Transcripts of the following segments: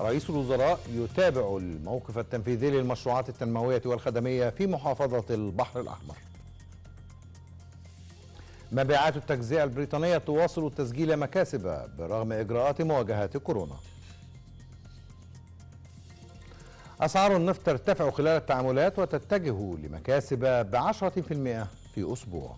رئيس الوزراء يتابع الموقف التنفيذي للمشروعات التنموية والخدمية في محافظة البحر الأحمر مبيعات التجزئة البريطانية تواصل تسجيل مكاسب برغم إجراءات مواجهة كورونا أسعار النفط ترتفع خلال التعاملات وتتجه لمكاسب بعشرة في المئة في أسبوع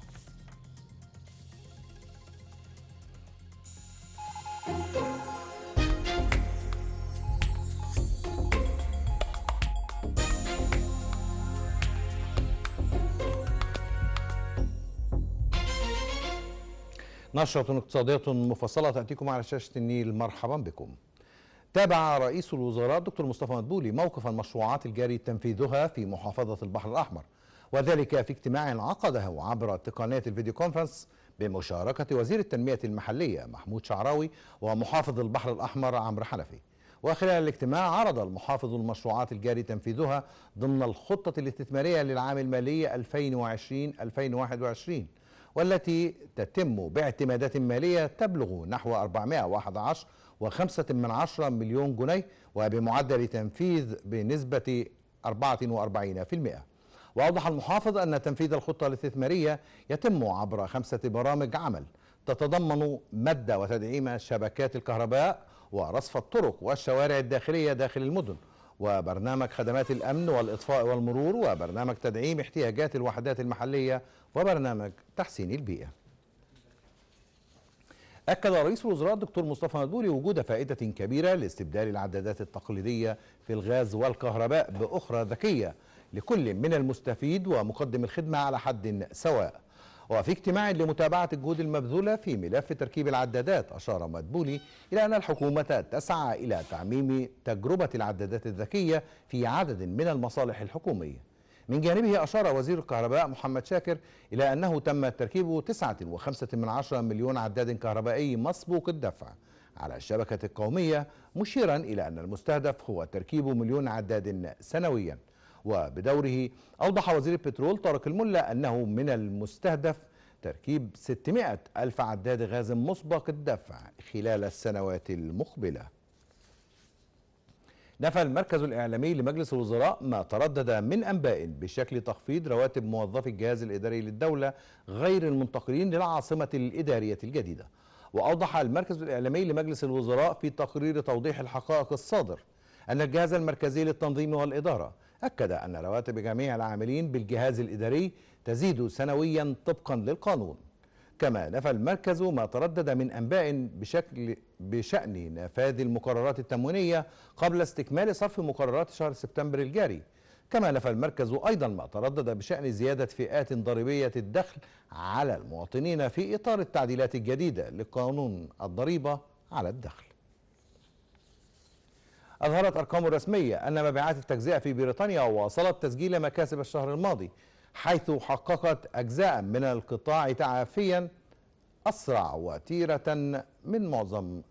نشرة اقتصادية مفصلة تأتيكم على شاشة النيل مرحبا بكم تابع رئيس الوزراء الدكتور مصطفى مدبولي موقف المشروعات الجاري تنفيذها في محافظة البحر الأحمر وذلك في اجتماع عقده عبر تقنية الفيديو كونفرنس بمشاركة وزير التنمية المحلية محمود شعراوي ومحافظ البحر الأحمر عمرو حنفي وخلال الاجتماع عرض المحافظ المشروعات الجاري تنفيذها ضمن الخطة الاستثمارية للعام المالي 2020-2021 والتي تتم باعتمادات مالية تبلغ نحو 411 وخمسة من عشرة مليون جنيه وبمعدل تنفيذ بنسبة 44% وأوضح المحافظ أن تنفيذ الخطة الاستثمارية يتم عبر خمسة برامج عمل تتضمن مد وتدعيم شبكات الكهرباء ورصف الطرق والشوارع الداخلية داخل المدن وبرنامج خدمات الأمن والإطفاء والمرور وبرنامج تدعيم احتياجات الوحدات المحلية وبرنامج تحسين البيئة أكد رئيس الوزراء الدكتور مصطفى مدبولي وجود فائدة كبيرة لاستبدال العدادات التقليدية في الغاز والكهرباء بأخرى ذكية لكل من المستفيد ومقدم الخدمة على حد سواء وفي اجتماع لمتابعة الجهود المبذولة في ملف تركيب العدادات أشار مدبولي إلى أن الحكومة تسعى إلى تعميم تجربة العدادات الذكية في عدد من المصالح الحكومية من جانبه أشار وزير الكهرباء محمد شاكر إلى أنه تم تركيب 9.5 مليون عداد كهربائي مسبوق الدفع على الشبكة القومية مشيرا إلى أن المستهدف هو تركيب مليون عداد سنويا وبدوره أوضح وزير البترول طارق الملا أنه من المستهدف تركيب 600 ألف عداد غاز مسبق الدفع خلال السنوات المقبلة نفى المركز الإعلامي لمجلس الوزراء ما تردد من أنباء بشكل تخفيض رواتب موظفي الجهاز الإداري للدولة غير المنتقلين للعاصمة الإدارية الجديدة وأوضح المركز الإعلامي لمجلس الوزراء في تقرير توضيح الحقائق الصادر أن الجهاز المركزي للتنظيم والإدارة أكد أن رواتب جميع العاملين بالجهاز الإداري تزيد سنويا طبقا للقانون كما نفى المركز ما تردد من أنباء بشكل بشأن نفاذ المقررات التموينية قبل استكمال صرف مقررات شهر سبتمبر الجاري كما نفى المركز أيضا ما تردد بشأن زيادة فئات ضريبية الدخل على المواطنين في إطار التعديلات الجديدة لقانون الضريبة على الدخل أظهرت أرقام رسمية أن مبيعات التجزئة في بريطانيا واصلت تسجيل مكاسب الشهر الماضي حيث حققت أجزاء من القطاع تعافيا أسرع وتيرة من معظم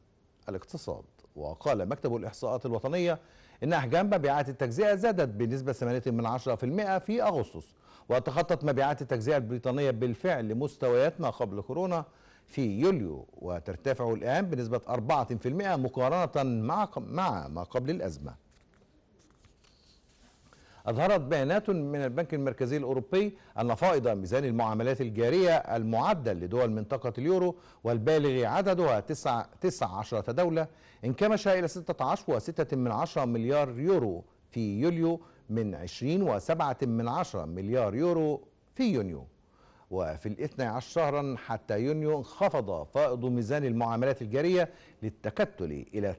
الاقتصاد وقال مكتب الإحصاءات الوطنية إن أحجام مبيعات التجزئة زادت بنسبة 8% في أغسطس وتخطت مبيعات التجزئة البريطانية بالفعل لمستويات ما قبل كورونا في يوليو وترتفع الآن بنسبة 4% مقارنة مع مع ما قبل الأزمة. أظهرت بيانات من البنك المركزي الأوروبي أن فائض ميزان المعاملات الجارية المعدل لدول منطقة اليورو والبالغ عددها 19 دولة انكمش إلى 16.6 مليار يورو في يوليو من 20.7 مليار يورو في يونيو وفي الاثنى عشر شهرا حتى يونيو انخفض فائض ميزان المعاملات الجارية للتكتل إلى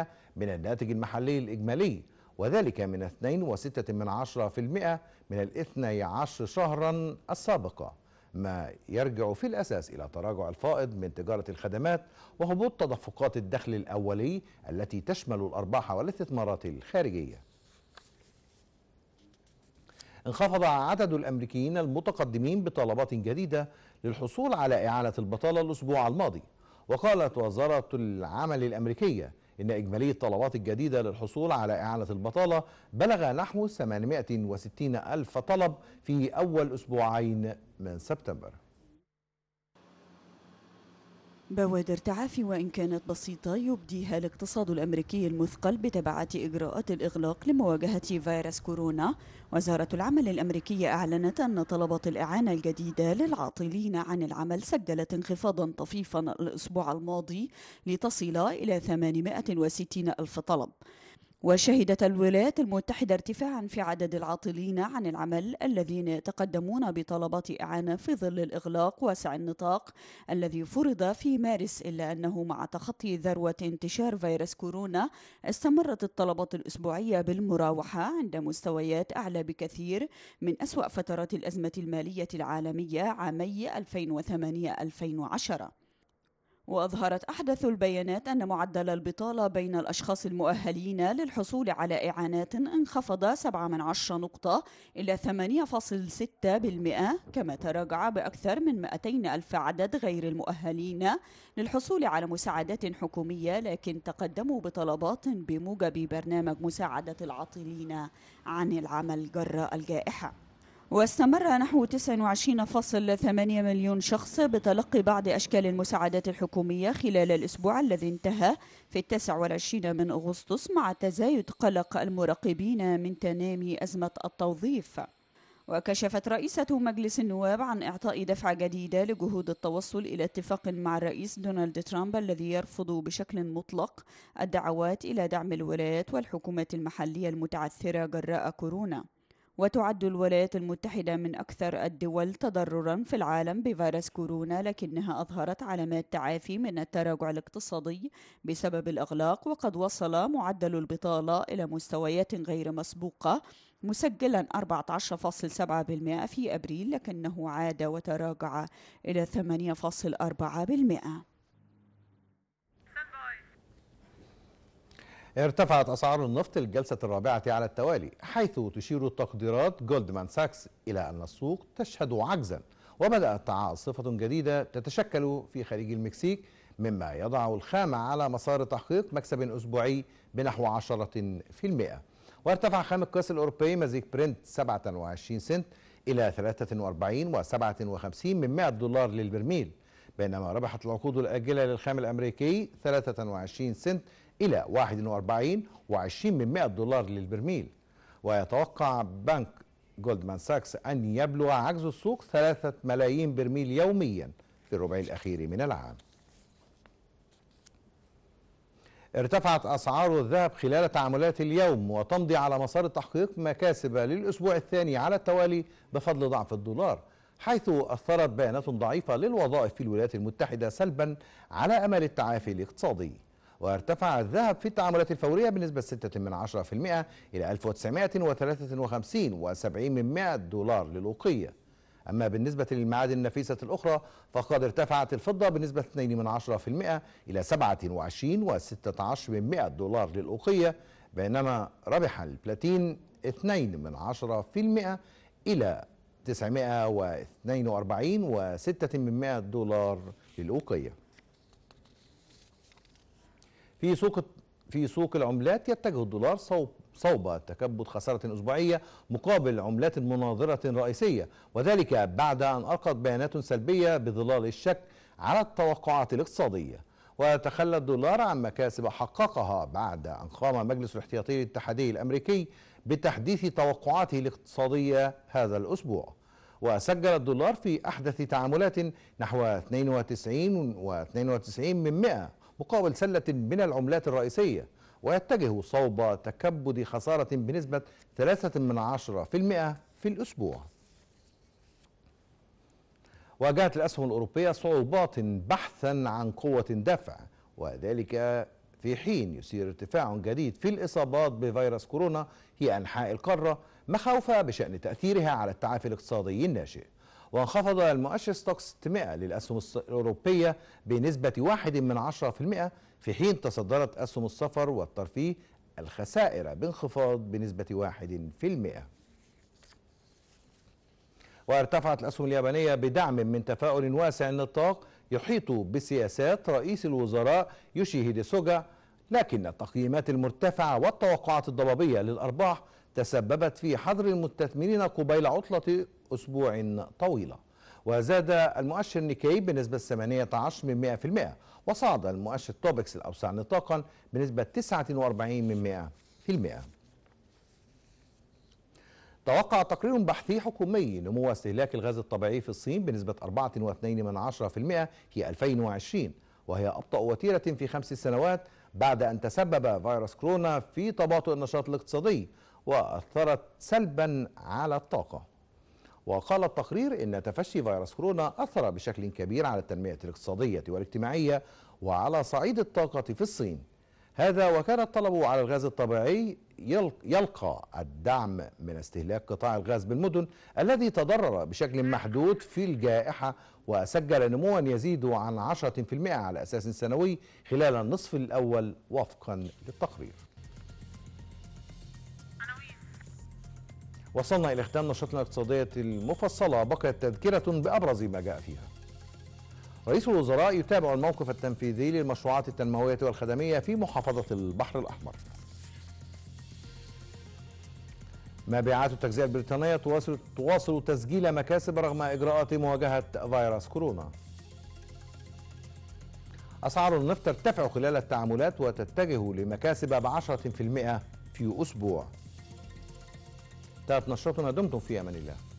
2.2% من الناتج المحلي الإجمالي وذلك من 2.6% من الاثني عشر شهرا السابقة ما يرجع في الأساس إلى تراجع الفائض من تجارة الخدمات وهبوط تدفقات الدخل الأولي التي تشمل الأرباح والاستثمارات الخارجية انخفض عدد الأمريكيين المتقدمين بطلبات جديدة للحصول على إعالة البطالة الأسبوع الماضي وقالت وزارة العمل الأمريكية إن إجمالي الطلبات الجديدة للحصول على إعالة البطالة بلغ نحو 860 ألف طلب في أول أسبوعين من سبتمبر بوادر تعافي وإن كانت بسيطة يبديها الاقتصاد الأمريكي المثقل بتبعات إجراءات الإغلاق لمواجهة فيروس كورونا وزارة العمل الأمريكية أعلنت أن طلبات الإعانة الجديدة للعاطلين عن العمل سجلت انخفاضا طفيفا الأسبوع الماضي لتصل إلى 860 ألف طلب وشهدت الولايات المتحدة ارتفاعا في عدد العاطلين عن العمل الذين يتقدمون بطلبات إعانة في ظل الإغلاق واسع النطاق الذي فرض في مارس إلا أنه مع تخطي ذروة انتشار فيروس كورونا استمرت الطلبات الأسبوعية بالمراوحة عند مستويات أعلى بكثير من أسوأ فترات الأزمة المالية العالمية عامي 2008-2010 وأظهرت أحدث البيانات أن معدل البطالة بين الأشخاص المؤهلين للحصول على إعانات انخفض 7 من عشرة نقطة إلى 8.6% كما تراجع بأكثر من 200 ألف عدد غير المؤهلين للحصول على مساعدات حكومية لكن تقدموا بطلبات بموجب برنامج مساعدة العاطلين عن العمل جراء الجائحة واستمر نحو 29.8 مليون شخص بتلقي بعض أشكال المساعدات الحكومية خلال الأسبوع الذي انتهى في 29 من أغسطس مع تزايد قلق المراقبين من تنامي أزمة التوظيف وكشفت رئيسة مجلس النواب عن إعطاء دفعة جديدة لجهود التوصل إلى اتفاق مع الرئيس دونالد ترامب الذي يرفض بشكل مطلق الدعوات إلى دعم الولايات والحكومات المحلية المتعثرة جراء كورونا وتعد الولايات المتحدة من أكثر الدول تضررا في العالم بفيروس كورونا لكنها أظهرت علامات تعافي من التراجع الاقتصادي بسبب الإغلاق وقد وصل معدل البطالة إلى مستويات غير مسبوقة مسجلا 14.7% في أبريل لكنه عاد وتراجع إلى 8.4% ارتفعت أسعار النفط للجلسة الرابعة على التوالي حيث تشير تقديرات جولدمان ساكس إلى أن السوق تشهد عجزا وبدأت عاصفة جديدة تتشكل في خليج المكسيك مما يضع الخام على مسار تحقيق مكسب أسبوعي بنحو 10% وارتفع خام القياس الأوروبي مزيج برنت 27 سنت إلى 43 و57 من 100 دولار للبرميل بينما ربحت العقود الآجلة للخام الأمريكي 23 سنت إلى 41 و20 من 100 دولار للبرميل ويتوقع بنك جولدمان ساكس أن يبلغ عجز السوق 3 ملايين برميل يوميا في الربع الأخير من العام ارتفعت أسعار الذهب خلال تعاملات اليوم وتمضي على مسار تحقيق مكاسب للأسبوع الثاني على التوالي بفضل ضعف الدولار حيث أثرت بيانات ضعيفة للوظائف في الولايات المتحدة سلبا على أمل التعافي الاقتصادي وارتفع الذهب في التعاملات الفورية بنسبة 6% إلى 1953 و من 100 دولار للأوقية أما بالنسبة للمعادن النفيسة الأخرى فقد ارتفعت الفضة بنسبة 2% إلى 27.16 من 100 دولار للأوقية بينما ربح البلاتين 2 من 10% إلى 942.6 من 100 دولار للأوقية في سوق في سوق العملات يتجه الدولار صوب صوب تكبد خسارة أسبوعية مقابل عملات مناظرة رئيسية وذلك بعد أن ألقت بيانات سلبية بظلال الشك على التوقعات الاقتصادية وتخلى الدولار عن مكاسب حققها بعد أن قام مجلس الاحتياطي الاتحادي الأمريكي بتحديث توقعاته الاقتصادية هذا الأسبوع وسجل الدولار في أحدث تعاملات نحو 92 و 92 من 100 مقابل سلة من العملات الرئيسية ويتجه صوب تكبد خسارة بنسبة 3.10% في الأسبوع واجهت الأسهم الأوروبية صعوبات بحثا عن قوة دفع وذلك في حين يثير ارتفاع جديد في الإصابات بفيروس كورونا في أنحاء القارة مخاوفا بشأن تأثيرها على التعافي الاقتصادي الناشئ وانخفض المؤشر ستوكس 600 للأسهم الأوروبية بنسبة واحد من عشرة في حين تصدرت أسهم السفر والترفيه الخسائر بانخفاض بنسبة 1%. وارتفعت الأسهم اليابانية بدعم من تفاؤل واسع النطاق يحيط بسياسات رئيس الوزراء يوشيهيدي سوجا لكن التقييمات المرتفعة والتوقعات الضبابية للأرباح تسببت في حظر المستثمرين قبيل عطلة أسبوع طويلة وزاد المؤشر نيكاي بنسبة 18 من 100% وصعد المؤشر توبكس الأوسع نطاقا بنسبة 49 من 100% توقع تقرير بحثي حكومي نمو استهلاك الغاز الطبيعي في الصين بنسبة 4.2% في 2020 وهي أبطأ وتيرة في خمس سنوات بعد أن تسبب فيروس كورونا في تباطؤ النشاط الاقتصادي وأثرت سلبا على الطاقة وقال التقرير إن تفشي فيروس كورونا أثر بشكل كبير على التنمية الاقتصادية والاجتماعية وعلى صعيد الطاقة في الصين هذا وكان الطلب على الغاز الطبيعي يلقى الدعم من استهلاك قطاع الغاز بالمدن الذي تضرر بشكل محدود في الجائحة وسجل نموا يزيد عن 10% على أساس سنوي خلال النصف الأول وفقا للتقرير وصلنا إلى ختام نشاطنا الاقتصادية المفصلة بقيت تذكرة بأبرز ما جاء فيها رئيس الوزراء يتابع الموقف التنفيذي للمشروعات التنموية والخدمية في محافظة البحر الأحمر مبيعات التغذية البريطانية تواصل, تواصل تسجيل مكاسب رغم إجراءات مواجهة فيروس كورونا أسعار النفط ترتفع خلال التعاملات وتتجه لمكاسب في 10% في أسبوع نشرتنا دمتم في امان الله